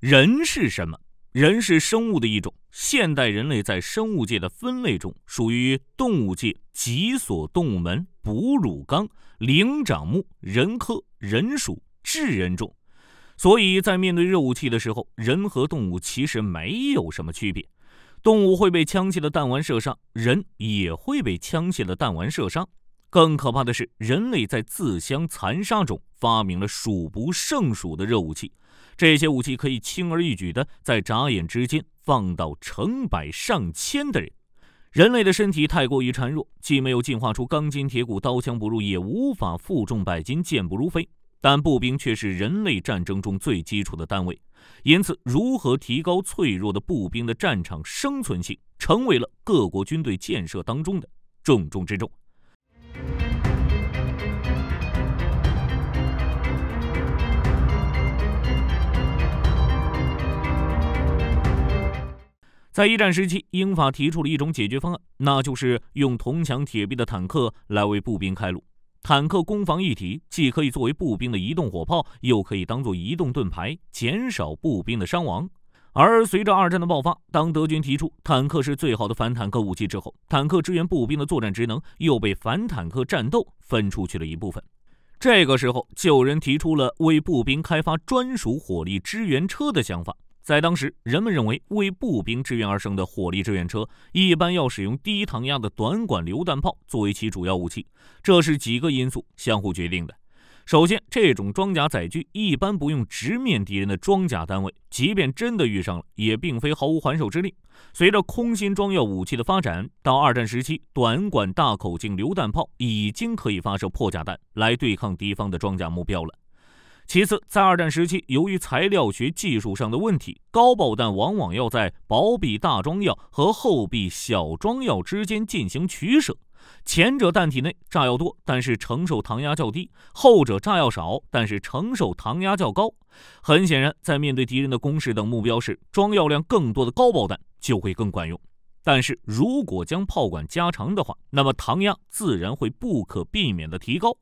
人是什么？人是生物的一种。现代人类在生物界的分类中，属于动物界脊索动物门哺乳纲灵长目人科人属智人种。所以在面对热武器的时候，人和动物其实没有什么区别。动物会被枪械的弹丸射伤，人也会被枪械的弹丸射伤。更可怕的是，人类在自相残杀中发明了数不胜数的热武器。这些武器可以轻而易举地在眨眼之间放倒成百上千的人。人类的身体太过于孱弱，既没有进化出钢筋铁骨、刀枪不入，也无法负重百斤、健步如飞。但步兵却是人类战争中最基础的单位，因此，如何提高脆弱的步兵的战场生存性，成为了各国军队建设当中的重中之重。在一战时期，英法提出了一种解决方案，那就是用铜墙铁壁的坦克来为步兵开路。坦克攻防一体，既可以作为步兵的移动火炮，又可以当做移动盾牌，减少步兵的伤亡。而随着二战的爆发，当德军提出坦克是最好的反坦克武器之后，坦克支援步兵的作战职能又被反坦克战斗分出去了一部分。这个时候，就有人提出了为步兵开发专属火力支援车的想法。在当时，人们认为为步兵支援而生的火力支援车一般要使用低膛压的短管榴弹炮作为其主要武器，这是几个因素相互决定的。首先，这种装甲载具一般不用直面敌人的装甲单位，即便真的遇上了，也并非毫无还手之力。随着空心装药武器的发展，到二战时期，短管大口径榴弹炮已经可以发射破甲弹来对抗敌方的装甲目标了。其次，在二战时期，由于材料学技术上的问题，高爆弹往往要在薄壁大装药和厚壁小装药之间进行取舍。前者弹体内炸药多，但是承受膛压较低；后者炸药少，但是承受膛压较高。很显然，在面对敌人的攻势等目标时，装药量更多的高爆弹就会更管用。但是如果将炮管加长的话，那么膛压自然会不可避免地提高。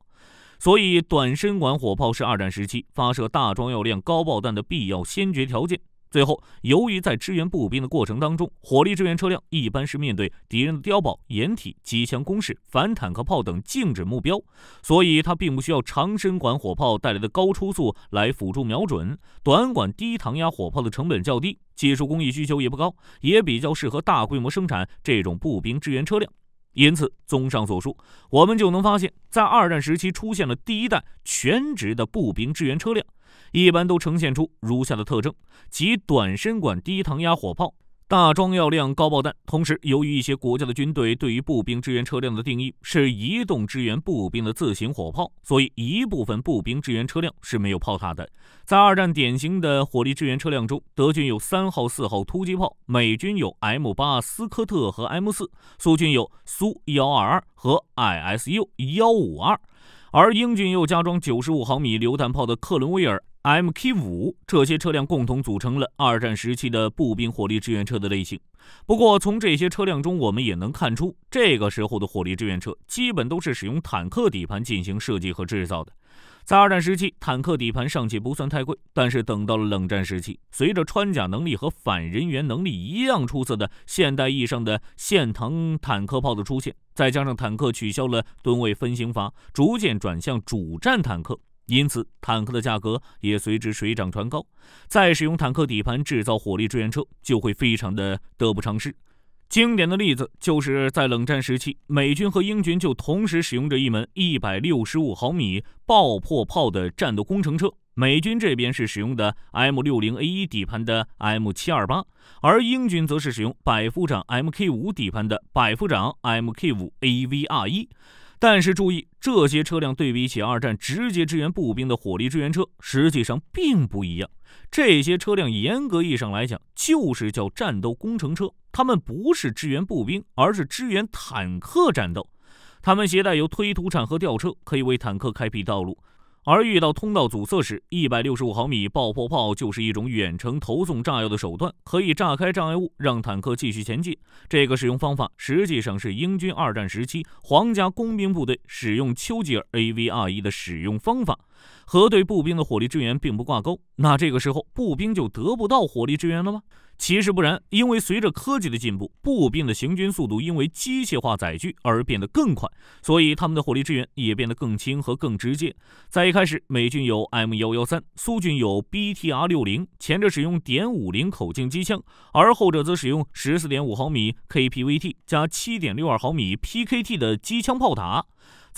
所以，短身管火炮是二战时期发射大装药量高爆弹的必要先决条件。最后，由于在支援步兵的过程当中，火力支援车辆一般是面对敌人的碉堡、掩体、机枪攻势、反坦克炮等静止目标，所以它并不需要长身管火炮带来的高初速来辅助瞄准。短管低膛压火炮的成本较低，技术工艺需求也不高，也比较适合大规模生产这种步兵支援车辆。因此，综上所述，我们就能发现，在二战时期出现了第一代全职的步兵支援车辆。一般都呈现出如下的特征：即短身管、低膛压火炮、大装药量高爆弹。同时，由于一些国家的军队对于步兵支援车辆的定义是移动支援步兵的自行火炮，所以一部分步兵支援车辆是没有炮塔的。在二战典型的火力支援车辆中，德军有三号、四号突击炮，美军有 M 八斯科特和 M 四，苏军有苏幺二二和 ISU 幺五二。而英俊又加装95毫米榴弹炮的克伦威尔。Mk 五这些车辆共同组成了二战时期的步兵火力支援车的类型。不过，从这些车辆中，我们也能看出，这个时候的火力支援车基本都是使用坦克底盘进行设计和制造的。在二战时期，坦克底盘尚且不算太贵，但是等到了冷战时期，随着穿甲能力和反人员能力一样出色的现代意义上的现膛坦克炮的出现，再加上坦克取消了吨位分型阀，逐渐转向主战坦克。因此，坦克的价格也随之水涨船高，再使用坦克底盘制造火力支援车就会非常的得不偿失。经典的例子就是在冷战时期，美军和英军就同时使用着一门165毫米爆破炮的战斗工程车，美军这边是使用的 M60A1 底盘的 M728，而英军则是使用百夫长 MK5 底盘的百夫长 m k 5 a v r 一。但是注意，这些车辆对比起二战直接支援步兵的火力支援车，实际上并不一样。这些车辆严格意义上来讲就是叫战斗工程车，他们不是支援步兵，而是支援坦克战斗。他们携带有推土铲和吊车，可以为坦克开辟道路。而遇到通道阻塞时，一百六十五毫米爆破炮就是一种远程投送炸药的手段，可以炸开障碍物，让坦克继续前进。这个使用方法实际上是英军二战时期皇家工兵部队使用丘吉尔 AVR 一的使用方法，和对步兵的火力支援并不挂钩。那这个时候，步兵就得不到火力支援了吗？其实不然，因为随着科技的进步，步兵的行军速度因为机械化载具而变得更快，所以他们的火力支援也变得更轻和更直接。在一开始，美军有 M 幺幺三，苏军有 BTR 六零，前者使用点五零口径机枪，而后者则使用十四点五毫米 KPVT 加七点六二毫米 PKT 的机枪炮塔。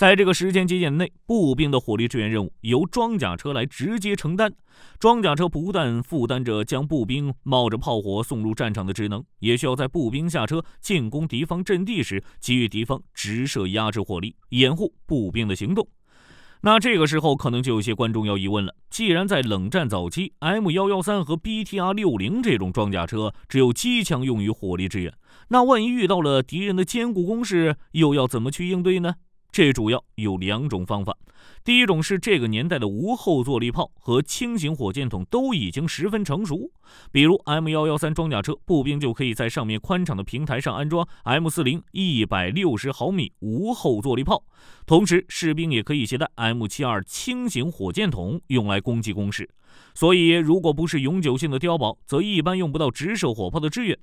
在这个时间节点内，步兵的火力支援任务由装甲车来直接承担。装甲车不但负担着将步兵冒着炮火送入战场的职能，也需要在步兵下车进攻敌方阵地时，给予敌方直射压制火力，掩护步兵的行动。那这个时候，可能就有些观众要疑问了：既然在冷战早期，M 幺幺三和 BTR 六零这种装甲车只有机枪用于火力支援，那万一遇到了敌人的坚固工事，又要怎么去应对呢？这主要有两种方法，第一种是这个年代的无后坐力炮和轻型火箭筒都已经十分成熟，比如 M113 装甲车，步兵就可以在上面宽敞的平台上安装 M40 一百六十毫米无后坐力炮，同时士兵也可以携带 M72 轻型火箭筒用来攻击工事。所以，如果不是永久性的碉堡，则一般用不到直射火炮的支援。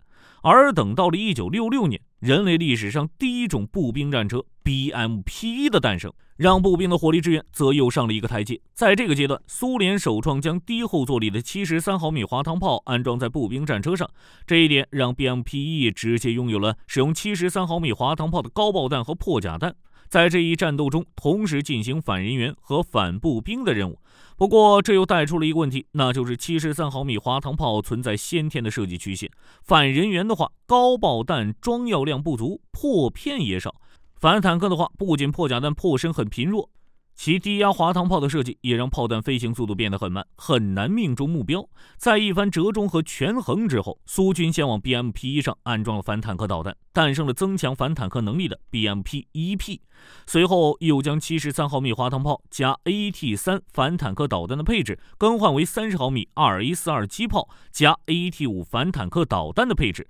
而等到了一九六六年，人类历史上第一种步兵战车 BMP 一的诞生，让步兵的火力支援则又上了一个台阶。在这个阶段，苏联首创将低后坐力的七十三毫米滑膛炮安装在步兵战车上，这一点让 BMP 一直接拥有了使用七十三毫米滑膛炮的高爆弹和破甲弹。在这一战斗中，同时进行反人员和反步兵的任务。不过，这又带出了一个问题，那就是七十三毫米滑膛炮存在先天的设计缺陷。反人员的话，高爆弹装药量不足，破片也少；反坦克的话，不仅破甲弹破身很贫弱。其低压滑膛炮的设计也让炮弹飞行速度变得很慢，很难命中目标。在一番折中和权衡之后，苏军先往 BMP 一上安装了反坦克导弹，诞生了增强反坦克能力的 BMP 一 P。随后又将七十三毫米滑膛炮加 AT 三反坦克导弹的配置更换为三十毫米二一四二机炮加 AT 五反坦克导弹的配置。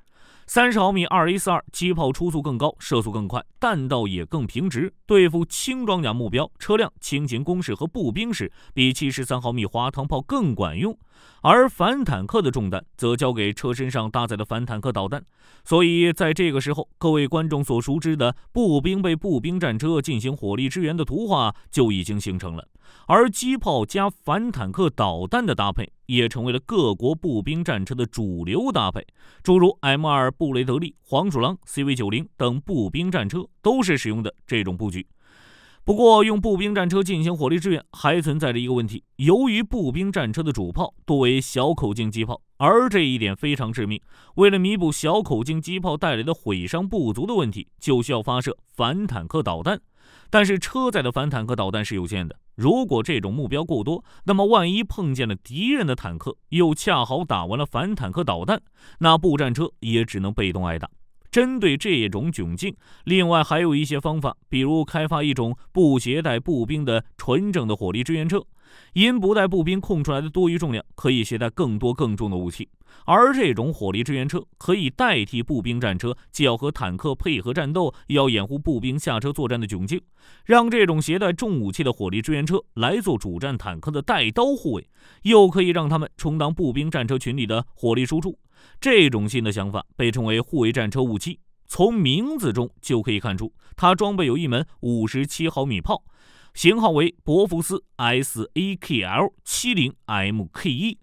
三十毫米二 A 四二机炮初速更高，射速更快，弹道也更平直，对付轻装甲目标、车辆、轻型工事和步兵时，比七十三毫米滑膛炮更管用。而反坦克的重担则交给车身上搭载的反坦克导弹，所以在这个时候，各位观众所熟知的步兵被步兵战车进行火力支援的图画就已经形成了。而机炮加反坦克导弹的搭配也成为了各国步兵战车的主流搭配，诸如 M2 布雷德利、黄鼠狼 CV90 等步兵战车都是使用的这种布局。不过，用步兵战车进行火力支援还存在着一个问题：由于步兵战车的主炮多为小口径机炮，而这一点非常致命。为了弥补小口径机炮带来的毁伤不足的问题，就需要发射反坦克导弹。但是车载的反坦克导弹是有限的，如果这种目标过多，那么万一碰见了敌人的坦克，又恰好打完了反坦克导弹，那步战车也只能被动挨打。针对这种窘境，另外还有一些方法，比如开发一种不携带步兵的纯正的火力支援车，因不带步兵空出来的多余重量，可以携带更多更重的武器。而这种火力支援车可以代替步兵战车，既要和坦克配合战斗，也要掩护步兵下车作战的窘境。让这种携带重武器的火力支援车来做主战坦克的带刀护卫，又可以让他们充当步兵战车群里的火力输出，这种新的想法被称为护卫战车武器，从名字中就可以看出，它装备有一门57毫米炮，型号为博福斯 S A K L 70 M K E。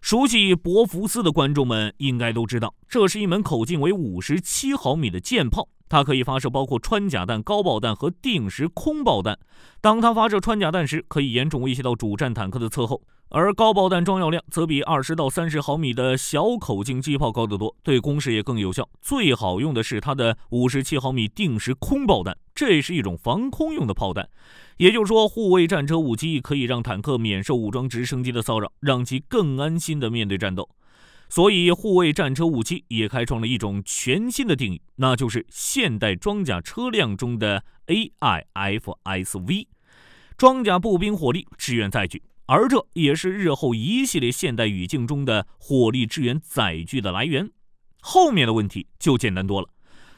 熟悉博福斯的观众们应该都知道，这是一门口径为57毫米的舰炮，它可以发射包括穿甲弹、高爆弹和定时空爆弹。当它发射穿甲弹时，可以严重威胁到主战坦克的侧后。而高爆弹装药量则比二十到三十毫米的小口径机炮高得多，对攻势也更有效。最好用的是它的五十七毫米定时空爆弹，这是一种防空用的炮弹。也就是说，护卫战车武器可以让坦克免受武装直升机的骚扰，让其更安心地面对战斗。所以，护卫战车武器也开创了一种全新的定义，那就是现代装甲车辆中的 AIFSV 装甲步兵火力支援载具。而这也是日后一系列现代语境中的火力支援载具的来源。后面的问题就简单多了。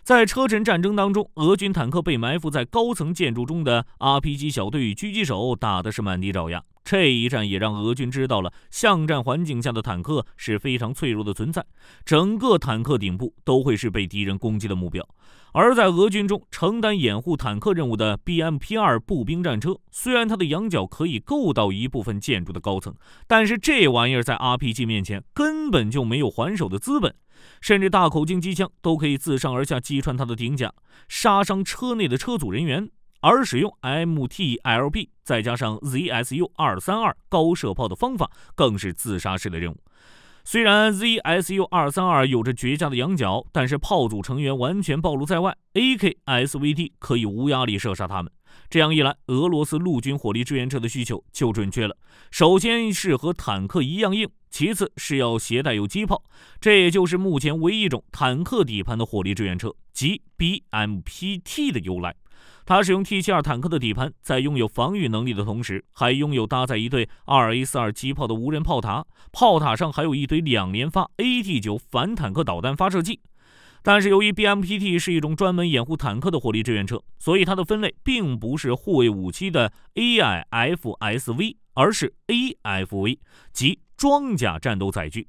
在车臣战争当中，俄军坦克被埋伏在高层建筑中的 RPG 小队与狙击手打的是满地找牙。这一战也让俄军知道了巷战环境下的坦克是非常脆弱的存在，整个坦克顶部都会是被敌人攻击的目标。而在俄军中承担掩护坦克任务的 BMP 二步兵战车，虽然它的仰角可以够到一部分建筑的高层，但是这玩意儿在 RPG 面前根本就没有还手的资本。甚至大口径机枪都可以自上而下击穿它的顶甲，杀伤车内的车组人员；而使用 MTLB 再加上 ZSU-232 高射炮的方法，更是自杀式的任务。虽然 ZSU-232 有着绝佳的仰角，但是炮组成员完全暴露在外，AKSVT 可以无压力射杀他们。这样一来，俄罗斯陆军火力支援车的需求就准确了：首先是和坦克一样硬，其次是要携带有机炮，这也就是目前唯一一种坦克底盘的火力支援车。即 BMPT 的由来，它使用 T72 坦克的底盘，在拥有防御能力的同时，还拥有搭载一对 2A42 机炮的无人炮塔，炮塔上还有一堆两连发 AT9 反坦克导弹发射器。但是，由于 BMPT 是一种专门掩护坦克的火力支援车，所以它的分类并不是护卫武器的 AIFSV，而是 AFV，即装甲战斗载具。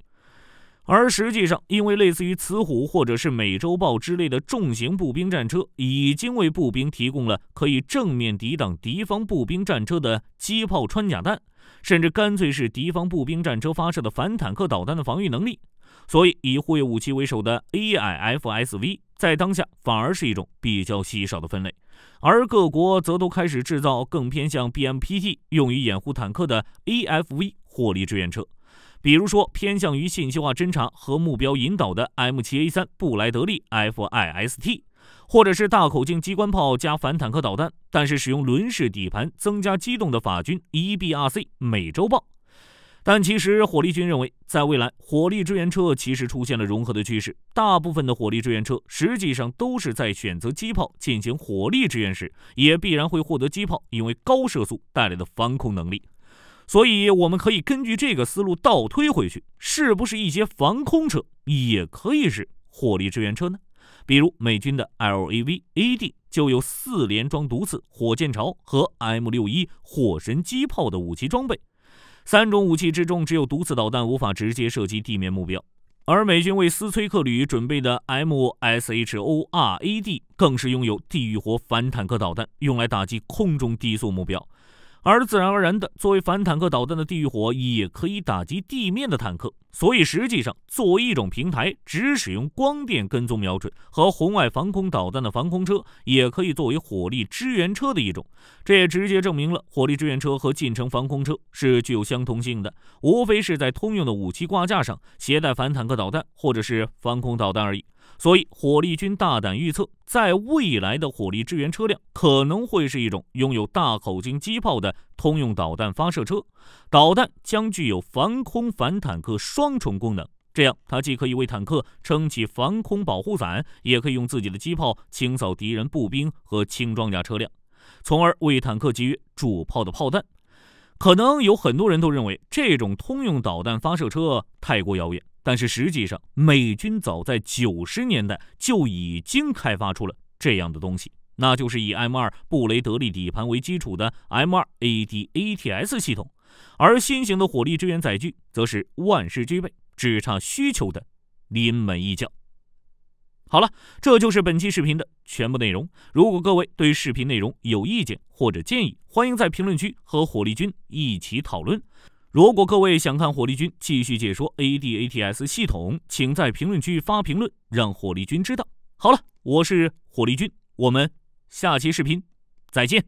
而实际上，因为类似于雌虎或者是美洲豹之类的重型步兵战车，已经为步兵提供了可以正面抵挡敌方步兵战车的机炮穿甲弹，甚至干脆是敌方步兵战车发射的反坦克导弹的防御能力，所以以护卫武器为首的 AIFSV 在当下反而是一种比较稀少的分类，而各国则都开始制造更偏向 BMPT 用于掩护坦克的 AFV 火力支援车。比如说偏向于信息化侦察和目标引导的 M7A3 布莱德利 FIST，或者是大口径机关炮加反坦克导弹，但是使用轮式底盘增加机动的法军 EBRC 美洲豹。但其实火力军认为，在未来，火力支援车其实出现了融合的趋势，大部分的火力支援车实际上都是在选择机炮进行火力支援时，也必然会获得机炮因为高射速带来的防空能力。所以，我们可以根据这个思路倒推回去，是不是一些防空车也可以是火力支援车呢？比如美军的 LAV-AD 就有四联装毒刺火箭巢和 M61 火神机炮的武器装备。三种武器之中，只有毒刺导弹无法直接射击地面目标，而美军为斯崔克旅准备的 MSHORAD 更是拥有地狱火反坦克导弹，用来打击空中低速目标。而自然而然的，作为反坦克导弹的“地狱火”也可以打击地面的坦克，所以实际上作为一种平台，只使用光电跟踪瞄准和红外防空导弹的防空车，也可以作为火力支援车的一种。这也直接证明了火力支援车和近程防空车是具有相同性的，无非是在通用的武器挂架上携带反坦克导弹或者是防空导弹而已。所以，火力军大胆预测，在未来的火力支援车辆可能会是一种拥有大口径机炮的通用导弹发射车，导弹将具有防空、反坦克双重功能。这样，它既可以为坦克撑起防空保护伞，也可以用自己的机炮清扫敌人步兵和轻装甲车辆，从而为坦克节约主炮的炮弹。可能有很多人都认为这种通用导弹发射车太过遥远。但是实际上，美军早在九十年代就已经开发出了这样的东西，那就是以 M 二布雷德利底盘为基础的 M 二 ADATS 系统。而新型的火力支援载具则是万事俱备，只差需求的临门一脚。好了，这就是本期视频的全部内容。如果各位对视频内容有意见或者建议，欢迎在评论区和火力军一起讨论。如果各位想看火力军继续解说 A D A T S 系统，请在评论区发评论，让火力军知道。好了，我是火力军，我们下期视频再见。